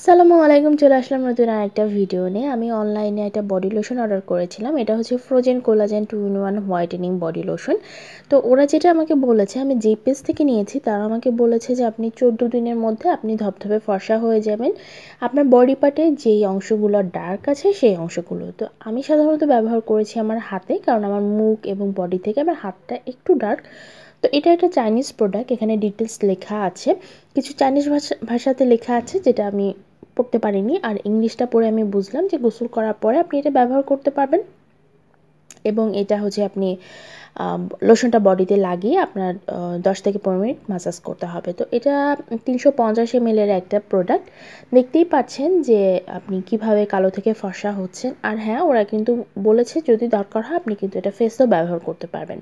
আসসালামু আলাইকুম চলে আসলাম নতুন আর একটা ভিডিও নিয়ে আমি অনলাইনে একটা বডি লোশন অর্ডার করেছিলাম এটা হচ্ছে frozen collagen two in one whitening body lotion তো ওরা যেটা আমাকে বলেছে আমি যে পেজ থেকে নিয়েছি তারা আমাকে বলেছে যে আপনি চোদ্দো দিনের মধ্যে আপনি ধপধপে ফর্সা হয়ে যাবেন আপনার বডি পার্টে যেই অংশগুলো ডার্ক আছে সেই অংশগুলো তো আমি সাধারণত ব্যবহার করেছি আমার হাতে কারণ আমার মুখ এবং বডি থেকে আমার হাতটা একটু ডার্ক তো এটা একটা চাইনিজ প্রোডাক্ট এখানে ডিটেলস লেখা আছে কিছু চাইনিজ ভাষা ভাষাতে লেখা আছে যেটা আমি পড়তে পারিনি আর ইংলিশটা পড়ে আমি বুঝলাম যে গোসল করার পরে আপনি এটা ব্যবহার করতে পারবেন এবং এটা হচ্ছে আপনি লোশনটা বডিতে লাগিয়ে আপনার দশ থেকে পনেরো মিনিট মাসাজ করতে হবে তো এটা তিনশো পঞ্চাশ এমএলের একটা প্রোডাক্ট দেখতেই পাচ্ছেন যে আপনি কিভাবে কালো থেকে ফসা হচ্ছেন আর হ্যাঁ ওরা কিন্তু বলেছে যদি দরকার হয় আপনি কিন্তু এটা ফেসও ব্যবহার করতে পারবেন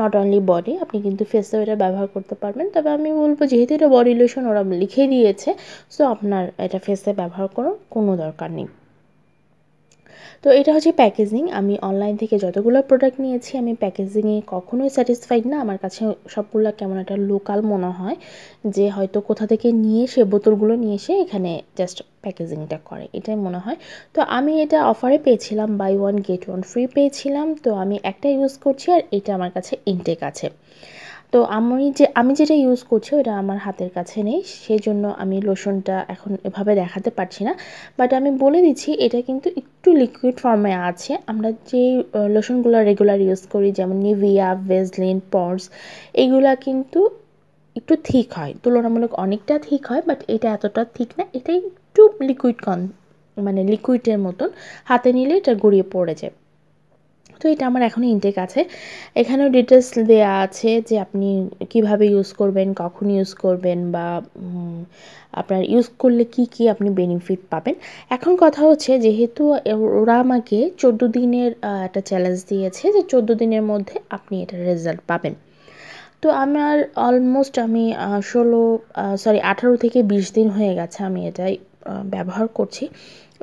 নট অনলি বডি আপনি কিন্তু ফেসেও এটা ব্যবহার করতে পারবেন তবে আমি বলবো যেহেতু এটা বডি লোশন ওরা লিখে দিয়েছে সো আপনার এটা ফেসে ব্যবহার করার কোনো দরকার নেই তো এটা হচ্ছে প্যাকেজিং আমি অনলাইন থেকে যতগুলো প্রোডাক্ট নিয়েছি আমি প্যাকেজিংয়ে কখনোই স্যাটিসফাইড না আমার কাছে সবগুলো কেমন একটা লোকাল মনে হয় যে হয়তো কোথা থেকে নিয়ে এসে বোতলগুলো নিয়ে এসে এখানে জাস্ট প্যাকেজিংটা করে এটাই মনে হয় তো আমি এটা অফারে পেয়েছিলাম buy one get one free পেয়েছিলাম তো আমি একটা ইউজ করছি আর এটা আমার কাছে ইনটেক আছে তো আমি যে আমি যেটা ইউজ করছি ওটা আমার হাতের কাছে নেই সেই জন্য আমি লোশনটা এখন এভাবে দেখাতে পারছি না বাট আমি বলে দিচ্ছি এটা কিন্তু একটু লিকুইড ফর্মে আছে আমরা যেই লোশনগুলো রেগুলার ইউজ করি যেমন নিভিয়া ভেজলিন পর্স এগুলা কিন্তু একটু থিক হয় তুলনামূলক অনেকটা থিক হয় বাট এটা এতটা থিক না এটা একটু লিকুইড কন মানে লিকুইডের মতন হাতে নিলে এটা গড়িয়ে পড়ে যায় তো এটা আমার এখনও ইনটেক আছে এখানেও ডিটেলস দেয়া আছে যে আপনি কিভাবে ইউজ করবেন কখন ইউজ করবেন বা আপনার ইউজ করলে কি কি আপনি বেনিফিট পাবেন এখন কথা হচ্ছে যেহেতু ওরা আমাকে চোদ্দো দিনের একটা চ্যালেঞ্জ দিয়েছে যে চোদ্দো দিনের মধ্যে আপনি এটার রেজাল্ট পাবেন তো আমার অলমোস্ট আমি ষোলো সরি আঠারো থেকে বিশ দিন হয়ে গেছে আমি এটাই ব্যবহার করছি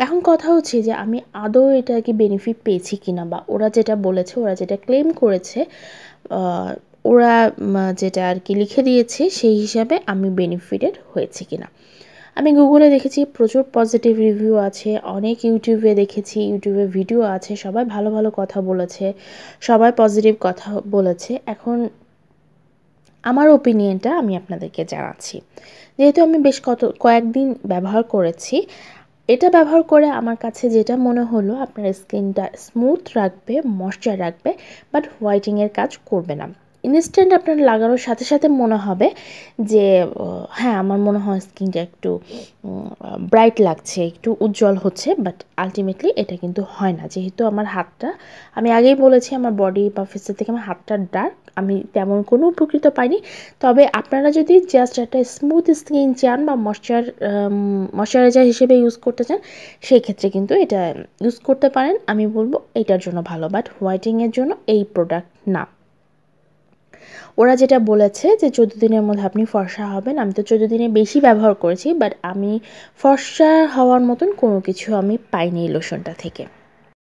এখন কথা হচ্ছে যে আমি আদৌ এটা কি বেনিফিট পেয়েছি কি না বা ওরা যেটা বলেছে ওরা যেটা ক্লেম করেছে ওরা যেটা আর কি লিখে দিয়েছে সেই হিসাবে আমি বেনিফিটেড হয়েছে কি না আমি গুগলে দেখেছি প্রচুর পজিটিভ রিভিউ আছে অনেক ইউটিউবে দেখেছি ইউটিউবে ভিডিও আছে সবাই ভালো ভালো কথা বলেছে সবাই পজিটিভ কথা বলেছে এখন আমার ওপিনিয়নটা আমি আপনাদেরকে জানাচ্ছি যেহেতু আমি বেশ কত কয়েকদিন ব্যবহার করেছি এটা ব্যবহার করে আমার কাছে যেটা মনে হলো আপনার স্কিনটা স্মুথ রাখবে ময়শ্চার রাখবে বাট হোয়াইটিংয়ের কাজ করবে না ইনস্ট্যান্ট আপনার লাগানোর সাথে সাথে মনে হবে যে হ্যাঁ আমার মনে হয় স্কিনটা একটু ব্রাইট লাগছে একটু উজ্জ্বল হচ্ছে বাট আলটিমেটলি এটা কিন্তু হয় না যেহেতু আমার হাতটা আমি আগেই বলেছি আমার বডি বা ফেসের থেকে আমার হাতটা ডার্ক আমি তেমন কোনো উপকৃত পাইনি তবে আপনারা যদি জাস্ট একটা স্মুথ স্কিন চান বা ময়শ্চার ময়শ্চারাইজার হিসেবে ইউজ করতে চান সেই ক্ষেত্রে কিন্তু এটা ইউজ করতে পারেন আমি বলবো এটার জন্য ভালো বাট হোয়াইটিংয়ের জন্য এই প্রোডাক্ট না ওরা যেটা বলেছে যে চোদ্দো দিনের মধ্যে আপনি ফর্সা হবেন আমি তো চোদ্দো দিনে বেশি ব্যবহার করেছি বাট আমি ফর্সা হওয়ার মতন কোনো কিছু আমি পাইনি এই লোশনটা থেকে